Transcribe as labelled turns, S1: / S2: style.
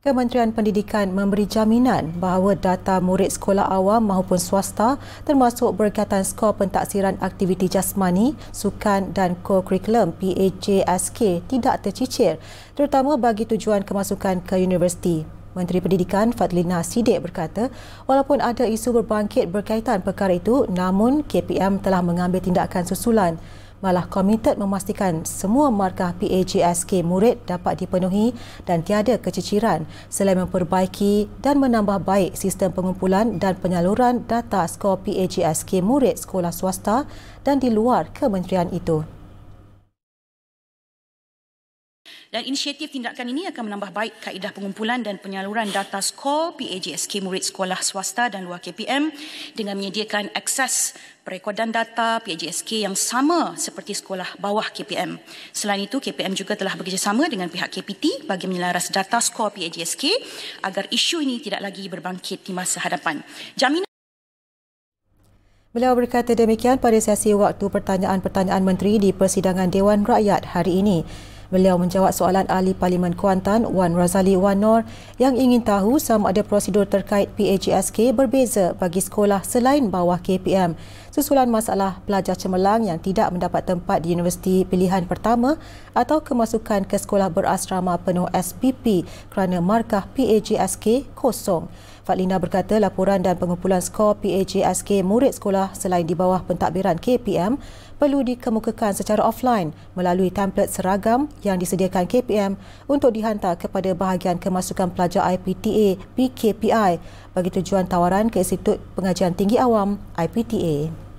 S1: Kementerian Pendidikan memberi jaminan bahawa data murid sekolah awam maupun swasta termasuk berkaitan skor pentaksiran aktiviti jasmani, sukan dan co-curriculum PAJSK tidak tercicir terutama bagi tujuan kemasukan ke universiti. Menteri Pendidikan Fadlina Sidik berkata, walaupun ada isu berbangkit berkaitan perkara itu, namun KPM telah mengambil tindakan susulan malah komited memastikan semua markah PAJSK murid dapat dipenuhi dan tiada keciciran selain memperbaiki dan menambah baik sistem pengumpulan dan penyaluran data skor PAJSK murid sekolah swasta dan di luar kementerian itu.
S2: Dan inisiatif tindakan ini akan menambah baik kaedah pengumpulan dan penyaluran data skor PAJSK murid sekolah swasta dan luar KPM dengan menyediakan akses perekodan data PAJSK yang sama seperti sekolah bawah KPM. Selain itu, KPM juga telah bekerjasama dengan pihak KPT bagi menyelaras data skor PAJSK agar isu ini tidak lagi berbangkit di masa hadapan. Jaminan
S1: Beliau berkata demikian pada sesi waktu pertanyaan-pertanyaan menteri di persidangan Dewan Rakyat hari ini. Beliau menjawab soalan ahli Parlimen Kuantan Wan Razali Wan Nor yang ingin tahu sama ada prosedur terkait PAGSK berbeza bagi sekolah selain bawah KPM susulan masalah pelajar cemerlang yang tidak mendapat tempat di universiti pilihan pertama atau kemasukan ke sekolah berasrama penuh SPP kerana markah PAJSK kosong. Fadlina berkata laporan dan pengumpulan skor PAJSK murid sekolah selain di bawah pentadbiran KPM perlu dikemukakan secara offline melalui template seragam yang disediakan KPM untuk dihantar kepada bahagian kemasukan pelajar IPTA PKPI bagi tujuan tawaran ke Institut Pengajian Tinggi Awam IPTA.